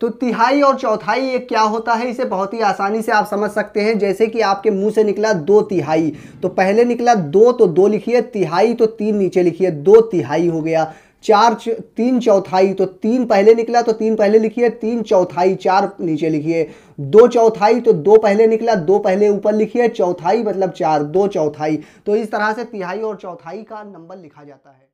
तो तिहाई और चौथाई ये क्या होता है इसे बहुत ही आसानी से आप समझ सकते हैं जैसे कि आपके मुंह से निकला दो तिहाई तो पहले निकला दो तो दो लिखिए तिहाई तो तीन नीचे लिखिए दो तिहाई हो गया चार तीन चौथाई तो तीन पहले निकला तो तीन पहले लिखिए तीन चौथाई चार नीचे लिखिए दो चौथाई तो दो पहले निकला दो पहले ऊपर लिखिए चौथाई मतलब चार दो चौथाई तो इस तरह से तिहाई और चौथाई का नंबर लिखा जाता है